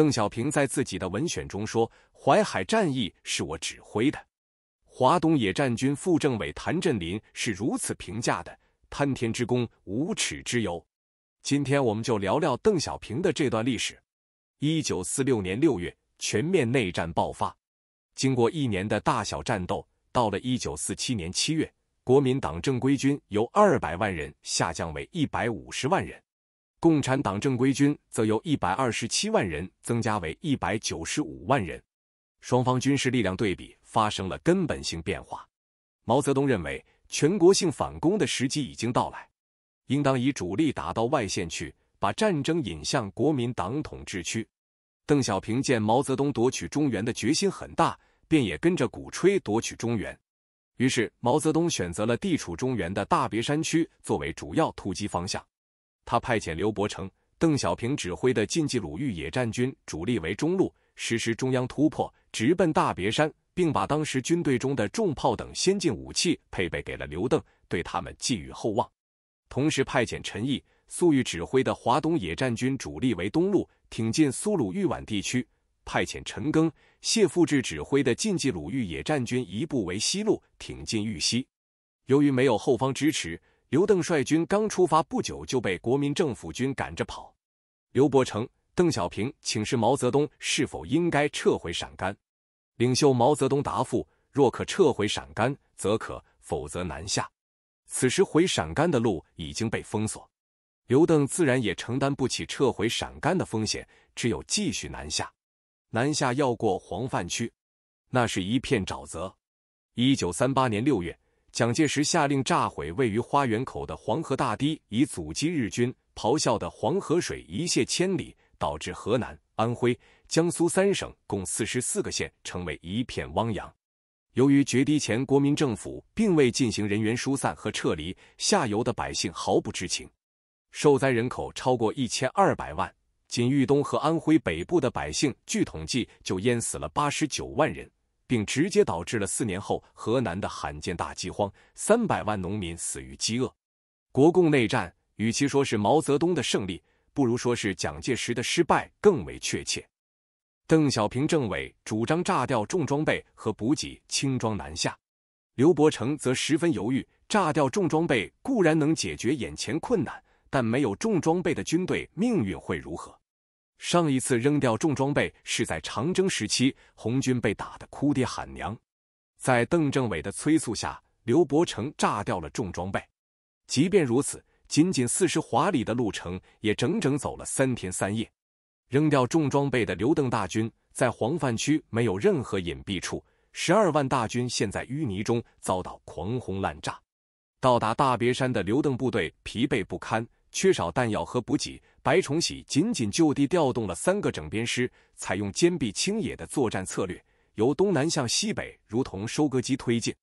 邓小平在自己的文选中说：“淮海战役是我指挥的。”华东野战军副政委谭震林是如此评价的：“贪天之功，无耻之尤。”今天我们就聊聊邓小平的这段历史。一九四六年六月，全面内战爆发。经过一年的大小战斗，到了一九四七年七月，国民党正规军由二百万人下降为一百五十万人。共产党正规军则由一百二十七万人增加为一百九十五万人，双方军事力量对比发生了根本性变化。毛泽东认为全国性反攻的时机已经到来，应当以主力打到外线去，把战争引向国民党统治区。邓小平见毛泽东夺取中原的决心很大，便也跟着鼓吹夺取中原。于是，毛泽东选择了地处中原的大别山区作为主要突击方向。他派遣刘伯承、邓小平指挥的晋冀鲁豫野战军主力为中路，实施中央突破，直奔大别山，并把当时军队中的重炮等先进武器配备给了刘邓，对他们寄予厚望。同时派遣陈毅、粟裕指挥的华东野战军主力为东路，挺进苏鲁豫皖地区；派遣陈赓、谢富治指挥的晋冀鲁豫野战军一部为西路，挺进豫西。由于没有后方支持。刘邓率军刚出发不久，就被国民政府军赶着跑。刘伯承、邓小平请示毛泽东是否应该撤回陕甘。领袖毛泽东答复：若可撤回陕甘，则可；否则南下。此时回陕甘的路已经被封锁，刘邓自然也承担不起撤回陕甘的风险，只有继续南下。南下要过黄泛区，那是一片沼泽。一九三八年六月。蒋介石下令炸毁位于花园口的黄河大堤，以阻击日军。咆哮的黄河水一泻千里，导致河南、安徽、江苏三省共四十四个县成为一片汪洋。由于决堤前国民政府并未进行人员疏散和撤离，下游的百姓毫不知情。受灾人口超过一千二百万，仅豫东和安徽北部的百姓，据统计就淹死了八十九万人。并直接导致了四年后河南的罕见大饥荒，三百万农民死于饥饿。国共内战与其说是毛泽东的胜利，不如说是蒋介石的失败更为确切。邓小平政委主张炸掉重装备和补给，轻装南下。刘伯承则十分犹豫，炸掉重装备固然能解决眼前困难，但没有重装备的军队命运会如何？上一次扔掉重装备是在长征时期，红军被打得哭爹喊娘，在邓政委的催促下，刘伯承炸掉了重装备。即便如此，仅仅四十华里的路程，也整整走了三天三夜。扔掉重装备的刘邓大军在黄泛区没有任何隐蔽处，十二万大军陷在淤泥中，遭到狂轰滥炸。到达大别山的刘邓部队疲惫不堪。缺少弹药和补给，白崇禧仅仅就地调动了三个整编师，采用坚壁清野的作战策略，由东南向西北，如同收割机推进。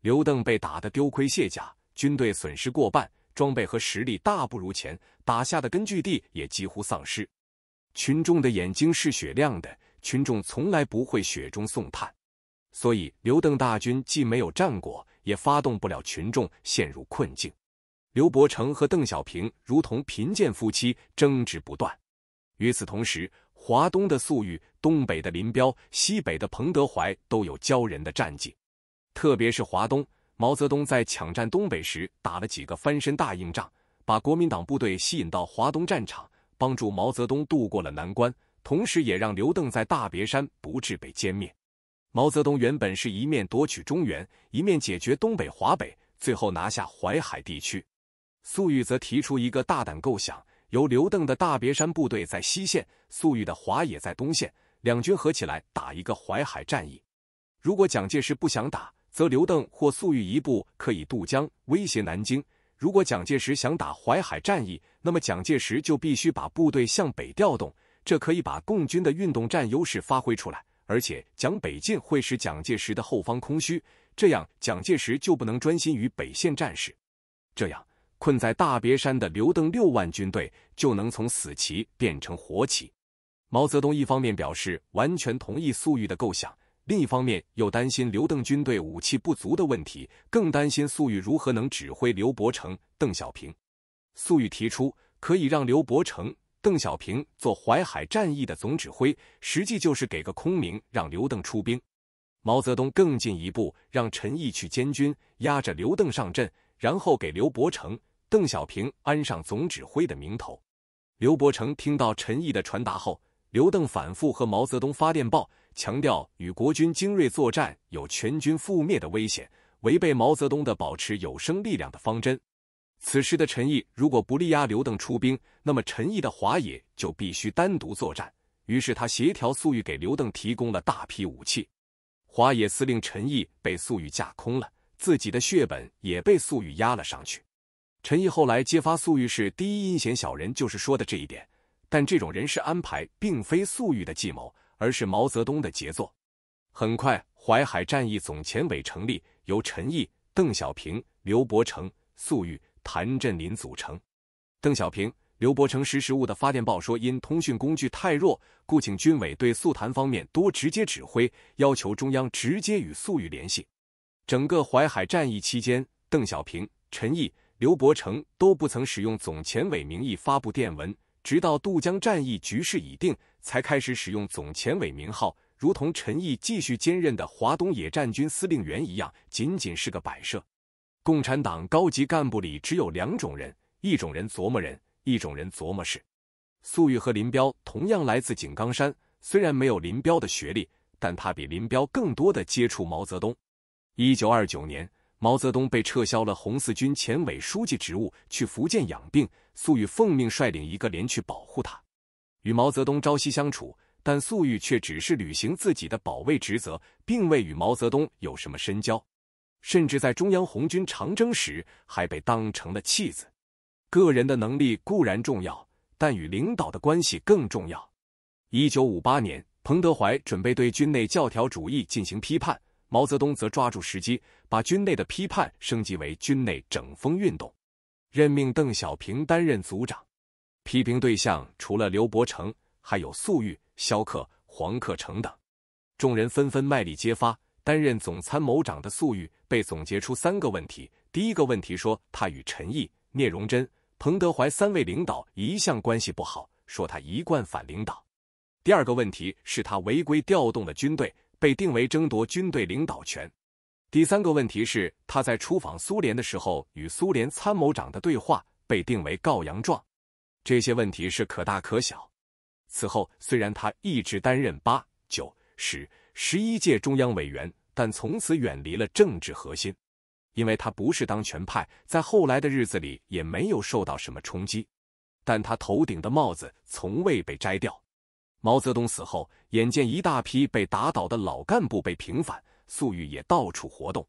刘邓被打得丢盔卸甲，军队损失过半，装备和实力大不如前，打下的根据地也几乎丧失。群众的眼睛是雪亮的，群众从来不会雪中送炭，所以刘邓大军既没有战果，也发动不了群众，陷入困境。刘伯承和邓小平如同贫贱夫妻，争执不断。与此同时，华东的粟裕、东北的林彪、西北的彭德怀都有骄人的战绩。特别是华东，毛泽东在抢占东北时打了几个翻身大硬仗，把国民党部队吸引到华东战场，帮助毛泽东渡过了难关，同时也让刘邓在大别山不至被歼灭。毛泽东原本是一面夺取中原，一面解决东北、华北，最后拿下淮海地区。粟裕则提出一个大胆构想：由刘邓的大别山部队在西线，粟裕的华野在东线，两军合起来打一个淮海战役。如果蒋介石不想打，则刘邓或粟裕一部可以渡江威胁南京；如果蒋介石想打淮海战役，那么蒋介石就必须把部队向北调动，这可以把共军的运动战优势发挥出来，而且蒋北进会使蒋介石的后方空虚，这样蒋介石就不能专心于北线战事。这样。困在大别山的刘邓六万军队就能从死棋变成活棋。毛泽东一方面表示完全同意粟裕的构想，另一方面又担心刘邓军队武器不足的问题，更担心粟裕如何能指挥刘伯承、邓小平。粟裕提出可以让刘伯承、邓小平做淮海战役的总指挥，实际就是给个空名让刘邓出兵。毛泽东更进一步，让陈毅去监军，压着刘邓上阵，然后给刘伯承。邓小平安上总指挥的名头，刘伯承听到陈毅的传达后，刘邓反复和毛泽东发电报，强调与国军精锐作战有全军覆灭的危险，违背毛泽东的保持有生力量的方针。此时的陈毅如果不力压刘邓出兵，那么陈毅的华野就必须单独作战。于是他协调粟裕给刘邓提供了大批武器。华野司令陈毅被粟裕架空了，自己的血本也被粟裕压了上去。陈毅后来揭发粟裕是第一阴险小人，就是说的这一点。但这种人事安排并非粟裕的计谋，而是毛泽东的杰作。很快，淮海战役总前委成立，由陈毅、邓小平、刘伯承、粟裕、谭震林组成。邓小平、刘伯承识时务的发电报说：“因通讯工具太弱，故请军委对粟谭方面多直接指挥，要求中央直接与粟裕联系。”整个淮海战役期间，邓小平、陈毅。刘伯承都不曾使用总前委名义发布电文，直到渡江战役局势已定，才开始使用总前委名号。如同陈毅继续兼任的华东野战军司令员一样，仅仅是个摆设。共产党高级干部里只有两种人：一种人琢磨人，一种人琢磨事。粟裕和林彪同样来自井冈山，虽然没有林彪的学历，但他比林彪更多的接触毛泽东。一九二九年。毛泽东被撤销了红四军前委书记职务，去福建养病。粟裕奉命率领一个连去保护他，与毛泽东朝夕相处，但粟裕却只是履行自己的保卫职责，并未与毛泽东有什么深交。甚至在中央红军长征时，还被当成了弃子。个人的能力固然重要，但与领导的关系更重要。一九五八年，彭德怀准备对军内教条主义进行批判。毛泽东则抓住时机，把军内的批判升级为军内整风运动，任命邓小平担任组长。批评对象除了刘伯承，还有粟裕、萧克、黄克诚等。众人纷纷卖力揭发。担任总参谋长的粟裕被总结出三个问题：第一个问题说他与陈毅、聂荣臻、彭德怀三位领导一向关系不好，说他一贯反领导；第二个问题是，他违规调动了军队。被定为争夺军队领导权。第三个问题是他在出访苏联的时候与苏联参谋长的对话被定为告洋状。这些问题是可大可小。此后，虽然他一直担任八、九、十、十一届中央委员，但从此远离了政治核心，因为他不是当权派，在后来的日子里也没有受到什么冲击，但他头顶的帽子从未被摘掉。毛泽东死后，眼见一大批被打倒的老干部被平反，粟裕也到处活动。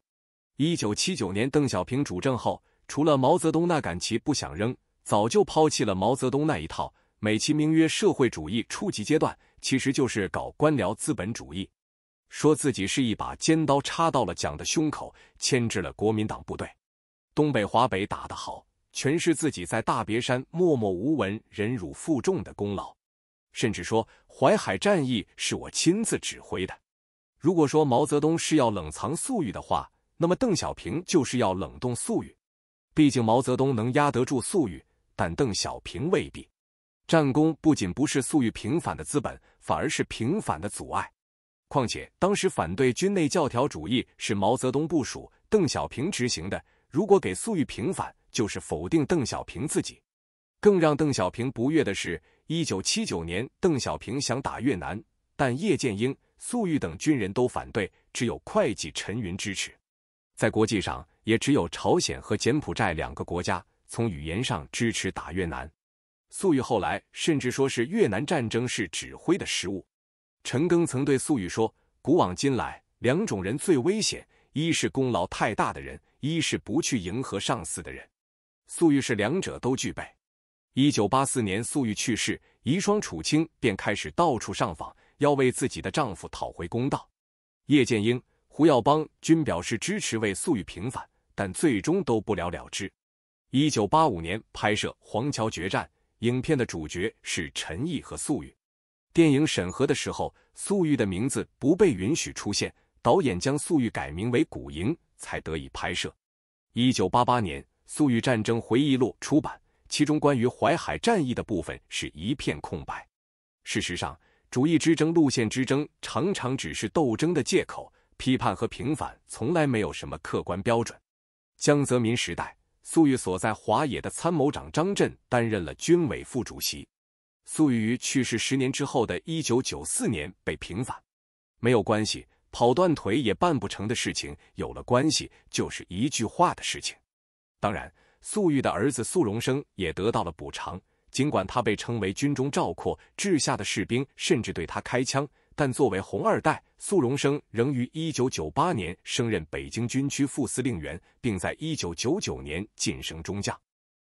一九七九年，邓小平主政后，除了毛泽东那杆旗不想扔，早就抛弃了毛泽东那一套，美其名曰社会主义初级阶段，其实就是搞官僚资本主义。说自己是一把尖刀插到了蒋的胸口，牵制了国民党部队。东北、华北打得好，全是自己在大别山默默无闻、忍辱负重的功劳。甚至说淮海战役是我亲自指挥的。如果说毛泽东是要冷藏粟裕的话，那么邓小平就是要冷冻粟裕。毕竟毛泽东能压得住粟裕，但邓小平未必。战功不仅不是粟裕平反的资本，反而是平反的阻碍。况且当时反对军内教条主义是毛泽东部署、邓小平执行的。如果给粟裕平反，就是否定邓小平自己。更让邓小平不悦的是。一九七九年，邓小平想打越南，但叶剑英、粟裕等军人都反对，只有会计陈云支持。在国际上，也只有朝鲜和柬埔寨两个国家从语言上支持打越南。粟裕后来甚至说是越南战争是指挥的失误。陈赓曾对粟裕说：“古往今来，两种人最危险，一是功劳太大的人，一是不去迎合上司的人。粟裕是两者都具备。”一九八四年，粟裕去世，遗孀楚青便开始到处上访，要为自己的丈夫讨回公道。叶剑英、胡耀邦均表示支持为粟裕平反，但最终都不了了之。一九八五年拍摄《黄桥决战》，影片的主角是陈毅和粟裕。电影审核的时候，粟裕的名字不被允许出现，导演将粟裕改名为古莹，才得以拍摄。一九八八年，《粟裕战争回忆录》出版。其中关于淮海战役的部分是一片空白。事实上，主义之争、路线之争，常常只是斗争的借口。批判和平反，从来没有什么客观标准。江泽民时代，粟裕所在华野的参谋长张震担任了军委副主席。粟裕于去世十年之后的1994年被平反。没有关系，跑断腿也办不成的事情，有了关系就是一句话的事情。当然。粟裕的儿子粟荣生也得到了补偿，尽管他被称为军中赵括，治下的士兵甚至对他开枪，但作为红二代，粟荣生仍于1998年升任北京军区副司令员，并在1999年晋升中将。